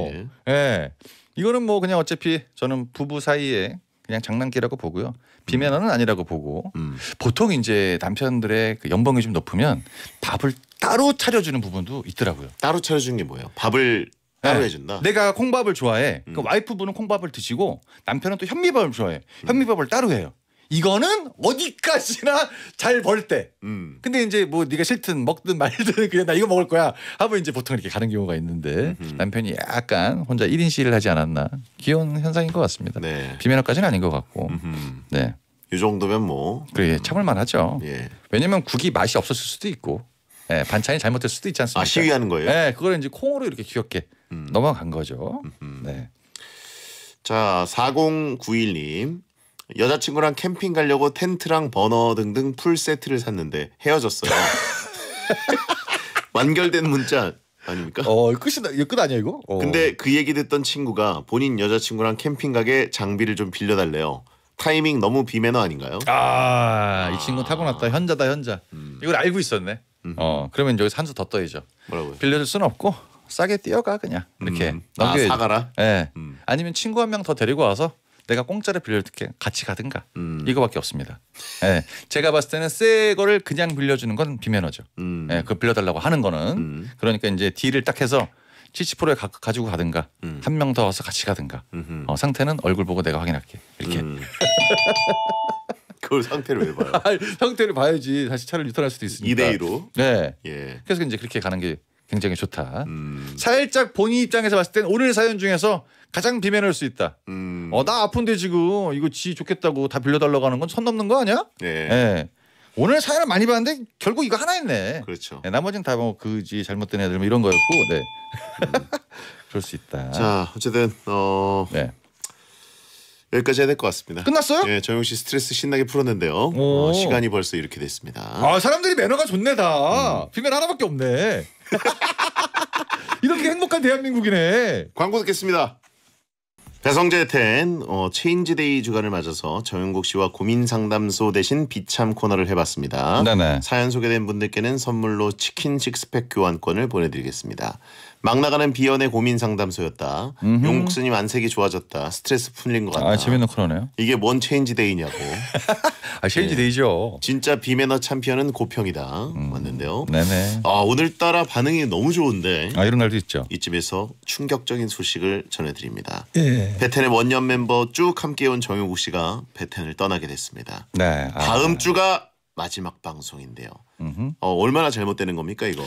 예. 네. 이거는 뭐 그냥 어차피 저는 부부 사이에 그냥 장난기라고 보고요. 비매너는 아니라고 보고 음. 보통 이제 남편들의 그 연봉이 좀 높으면 밥을 따로 차려주는 부분도 있더라고요. 따로 차려주는 게 뭐예요? 밥을 따로 네. 해준다. 내가 콩밥을 좋아해. 음. 그 와이프분은 콩밥을 드시고 남편은 또 현미밥을 좋아해. 현미밥을 따로 해요. 이거는 어디까지나 잘 벌 때. 음. 근데 이제 뭐 네가 싫든 먹든 말든 그냥 나 이거 먹을 거야 하고 이제 보통 이렇게 가는 경우가 있는데 음흠. 남편이 약간 혼자 1인 시위를 하지 않았나 귀여운 현상인 것 같습니다. 네. 비매너까지는 아닌 것 같고. 음흠. 네. 이 정도면 뭐. 그래 참을만하죠. 예. 왜냐면 국이 맛이 없었을 수도 있고. 예, 반찬이 잘못될 수도 있지 않습니까? 아, 시위하는 거예요? 네, 그걸 이제 콩으로 이렇게 귀엽게 음. 넘어간 거죠. 네. 자, 4091님. 여자친구랑 캠핑 가려고 텐트랑 버너 등등 풀 세트를 샀는데 헤어졌어요. 완결된 문자 아닙니까? 어, 끝이다. 끝 아니야 이거? 어. 근데 그 얘기 듣던 친구가 본인 여자친구랑 캠핑 가게 장비를 좀 빌려달래요. 타이밍 너무 비매너 아닌가요? 아, 아. 이 친구 타고났다. 현자다 현자. 음. 이걸 알고 있었네. 어 그러면 여기산한수 더 떠야죠. 뭐라고요? 빌려줄 수는 없고 싸게 뛰어가 그냥 이렇게 음. 아넘겨야 사가라. 예. 음. 아니면 친구 한 명 더 데리고 와서 내가 공짜로 빌려줄게 같이 가든가 음. 이거밖에 없습니다. 예. 제가 봤을 때는 새 거를 그냥 빌려주는 건 비매너죠. 음. 예. 그 빌려달라고 하는 거는 음. 그러니까 이제 딜을 딱 해서 70%에 가, 가지고 가든가 음. 한명 더 와서 같이 가든가 어, 상태는 얼굴 보고 내가 확인할게 이렇게 음. 그걸 상태를 왜 봐요? 형태를 봐야지 다시 차를 유턴할 수도 있으니까. 2대 2로. 네. 예. 그래서 이제 그렇게 가는 게 굉장히 좋다. 음. 살짝 본인 입장에서 봤을 땐 오늘 사연 중에서 가장 비매너일 수 있다. 음. 어나 아픈데 지금 이거 지 좋겠다고 다 빌려달라고 하는 건 선 넘는 거 아니야? 예. 예. 오늘 사연을 많이 봤는데 결국 이거 하나 했네. 그렇죠. 예, 나머지는 다 뭐 그지 잘못된 애들 뭐 이런 거였고, 네. 음. 그럴 수 있다. 자 어쨌든 어 네. 여기까지 해야 될 것 같습니다. 끝났어요? 예, 정용 씨 스트레스 신나게 풀었는데요. 어, 시간이 벌써 이렇게 됐습니다. 아 사람들이 매너가 좋네 다. 음. 비면 하나밖에 없네. 이렇게 행복한 대한민국이네. 광고 듣겠습니다. 배성재 텐 어, 체인지데이 주간을 맞아서 정영국 씨와 고민 상담소 대신 비참 코너를 해봤습니다. 네네. 사연 소개된 분들께는 선물로 치킨 식스팩 교환권을 보내드리겠습니다. 막 나가는 비연의 고민 상담소였다. 용국 스님 안색이 좋아졌다. 스트레스 풀린 것 같다. 아 재밌는 코너네요. 이게 뭔 체인지데이냐고. 아 체인지데이죠. 네. 진짜 비매너 챔피언은 고평이다. 음. 맞는데요. 네네. 아 오늘따라 반응이 너무 좋은데. 아 이런 날도 있죠. 이쯤에서 충격적인 소식을 전해드립니다. 예. 베텐의 원년 멤버 쭉 함께온 정용국 씨가 베텐을 떠나게 됐습니다. 네. 다음 아. 주가 마지막 방송인데요. 어, 얼마나 잘못되는 겁니까 이거?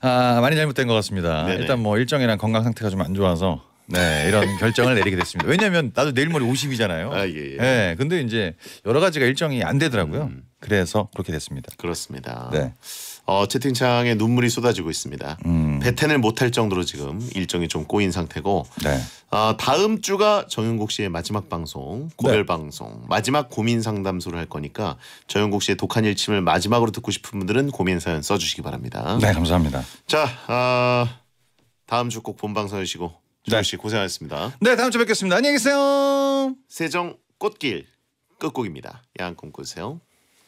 아 많이 잘못된 것 같습니다. 네네. 일단 뭐 일정이랑 건강 상태가 좀 안 좋아서 네 이런 결정을 내리게 됐습니다. 왜냐하면 나도 내일 모레 50이잖아요. 아, 예, 예. 네, 근데 이제 여러 가지가 일정이 안 되더라고요. 음. 그래서 그렇게 됐습니다. 그렇습니다. 네. 어, 채팅창에 눈물이 쏟아지고 있습니다. 음. 배텐을 못 할 정도로 지금 일정이 좀 꼬인 상태고 네. 어, 다음 주가 정윤국 씨의 마지막 방송 고별 네. 방송 마지막 고민 상담소를 할 거니까 정윤국 씨의 독한 일침을 마지막으로 듣고 싶은 분들은 고민 사연 써주시기 바랍니다. 네 감사합니다. 자 어, 다음 주 꼭 본방송이시고 조윤 네. 씨 고생하셨습니다. 네 다음 주 뵙겠습니다. 안녕히 계세요. 세정 꽃길 끝곡입니다. 양한꿈 꾸세요.